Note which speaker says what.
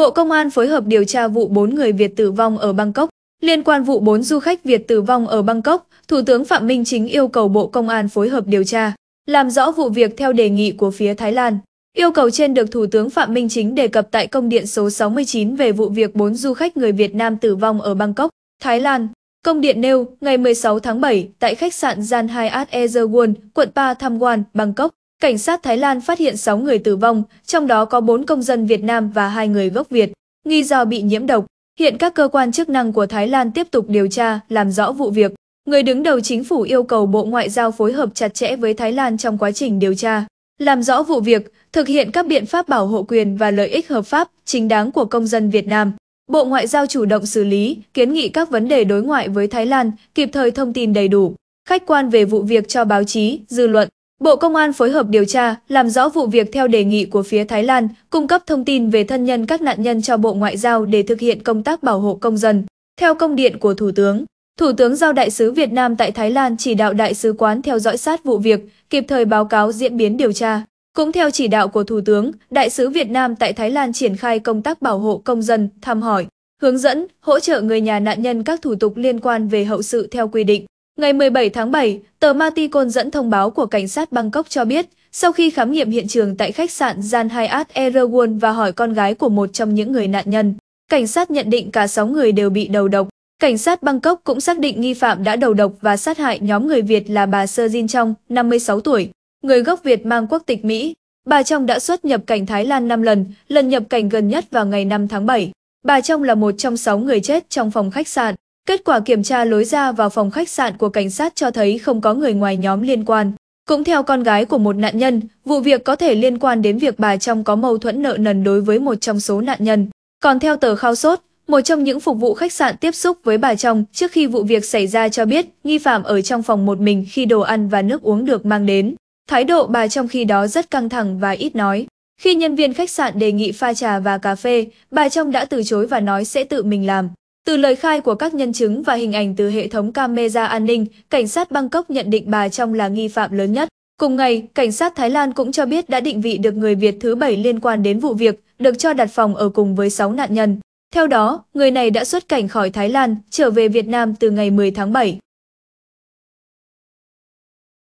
Speaker 1: Bộ Công an phối hợp điều tra vụ 4 người Việt tử vong ở Bangkok. Liên quan vụ 4 du khách Việt tử vong ở Bangkok, Thủ tướng Phạm Minh Chính yêu cầu Bộ Công an phối hợp điều tra, làm rõ vụ việc theo đề nghị của phía Thái Lan. Yêu cầu trên được Thủ tướng Phạm Minh Chính đề cập tại công điện số 69 về vụ việc 4 du khách người Việt Nam tử vong ở Bangkok, Thái Lan. Công điện nêu, ngày 16 tháng 7, tại khách sạn Jan At Ezerwon, quận Pa Tham Wan, Bangkok, Cảnh sát Thái Lan phát hiện 6 người tử vong, trong đó có 4 công dân Việt Nam và 2 người gốc Việt, nghi do bị nhiễm độc. Hiện các cơ quan chức năng của Thái Lan tiếp tục điều tra, làm rõ vụ việc. Người đứng đầu chính phủ yêu cầu Bộ Ngoại giao phối hợp chặt chẽ với Thái Lan trong quá trình điều tra, làm rõ vụ việc, thực hiện các biện pháp bảo hộ quyền và lợi ích hợp pháp, chính đáng của công dân Việt Nam. Bộ Ngoại giao chủ động xử lý, kiến nghị các vấn đề đối ngoại với Thái Lan, kịp thời thông tin đầy đủ, khách quan về vụ việc cho báo chí, dư luận. Bộ Công an phối hợp điều tra, làm rõ vụ việc theo đề nghị của phía Thái Lan, cung cấp thông tin về thân nhân các nạn nhân cho Bộ Ngoại giao để thực hiện công tác bảo hộ công dân. Theo công điện của Thủ tướng, Thủ tướng giao Đại sứ Việt Nam tại Thái Lan chỉ đạo Đại sứ quán theo dõi sát vụ việc, kịp thời báo cáo diễn biến điều tra. Cũng theo chỉ đạo của Thủ tướng, Đại sứ Việt Nam tại Thái Lan triển khai công tác bảo hộ công dân, thăm hỏi, hướng dẫn, hỗ trợ người nhà nạn nhân các thủ tục liên quan về hậu sự theo quy định. Ngày 17 tháng 7, tờ Maticon dẫn thông báo của cảnh sát Bangkok cho biết, sau khi khám nghiệm hiện trường tại khách sạn Gian Hyatt Erewhon và hỏi con gái của một trong những người nạn nhân, cảnh sát nhận định cả 6 người đều bị đầu độc. Cảnh sát Bangkok cũng xác định nghi phạm đã đầu độc và sát hại nhóm người Việt là bà Sơ Jin Trong, 56 tuổi, người gốc Việt mang quốc tịch Mỹ. Bà Trong đã xuất nhập cảnh Thái Lan 5 lần, lần nhập cảnh gần nhất vào ngày 5 tháng 7. Bà Trong là một trong 6 người chết trong phòng khách sạn. Kết quả kiểm tra lối ra vào phòng khách sạn của cảnh sát cho thấy không có người ngoài nhóm liên quan. Cũng theo con gái của một nạn nhân, vụ việc có thể liên quan đến việc bà trong có mâu thuẫn nợ nần đối với một trong số nạn nhân. Còn theo tờ khao sốt, một trong những phục vụ khách sạn tiếp xúc với bà trong trước khi vụ việc xảy ra cho biết nghi phạm ở trong phòng một mình khi đồ ăn và nước uống được mang đến. Thái độ bà trong khi đó rất căng thẳng và ít nói. Khi nhân viên khách sạn đề nghị pha trà và cà phê, bà trong đã từ chối và nói sẽ tự mình làm. Từ lời khai của các nhân chứng và hình ảnh từ hệ thống camera an ninh, cảnh sát Bangkok nhận định bà trong là nghi phạm lớn nhất. Cùng ngày, cảnh sát Thái Lan cũng cho biết đã định vị được người Việt thứ bảy liên quan đến vụ việc, được cho đặt phòng ở cùng với 6 nạn nhân. Theo đó, người này đã xuất cảnh khỏi Thái Lan, trở về Việt Nam từ ngày 10 tháng 7.